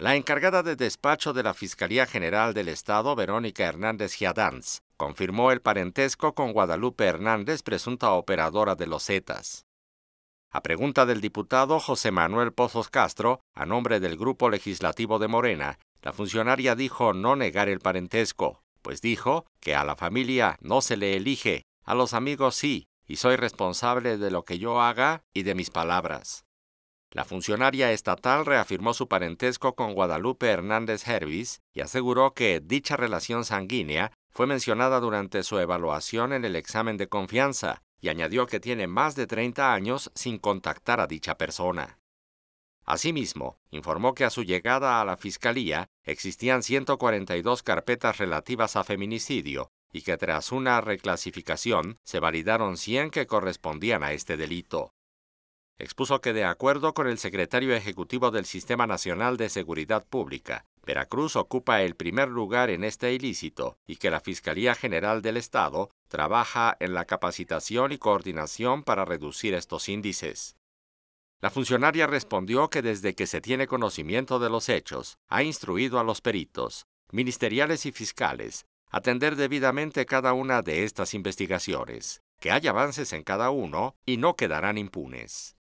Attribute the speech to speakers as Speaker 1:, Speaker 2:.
Speaker 1: La encargada de despacho de la Fiscalía General del Estado, Verónica Hernández Giadanz, confirmó el parentesco con Guadalupe Hernández, presunta operadora de los Zetas. A pregunta del diputado José Manuel Pozos Castro, a nombre del Grupo Legislativo de Morena, la funcionaria dijo no negar el parentesco, pues dijo que a la familia no se le elige, a los amigos sí, y soy responsable de lo que yo haga y de mis palabras. La funcionaria estatal reafirmó su parentesco con Guadalupe Hernández Hervis y aseguró que dicha relación sanguínea fue mencionada durante su evaluación en el examen de confianza y añadió que tiene más de 30 años sin contactar a dicha persona. Asimismo, informó que a su llegada a la Fiscalía existían 142 carpetas relativas a feminicidio y que tras una reclasificación se validaron 100 que correspondían a este delito expuso que de acuerdo con el secretario ejecutivo del Sistema Nacional de Seguridad Pública, Veracruz ocupa el primer lugar en este ilícito y que la Fiscalía General del Estado trabaja en la capacitación y coordinación para reducir estos índices. La funcionaria respondió que desde que se tiene conocimiento de los hechos, ha instruido a los peritos, ministeriales y fiscales, atender debidamente cada una de estas investigaciones, que haya avances en cada uno y no quedarán impunes.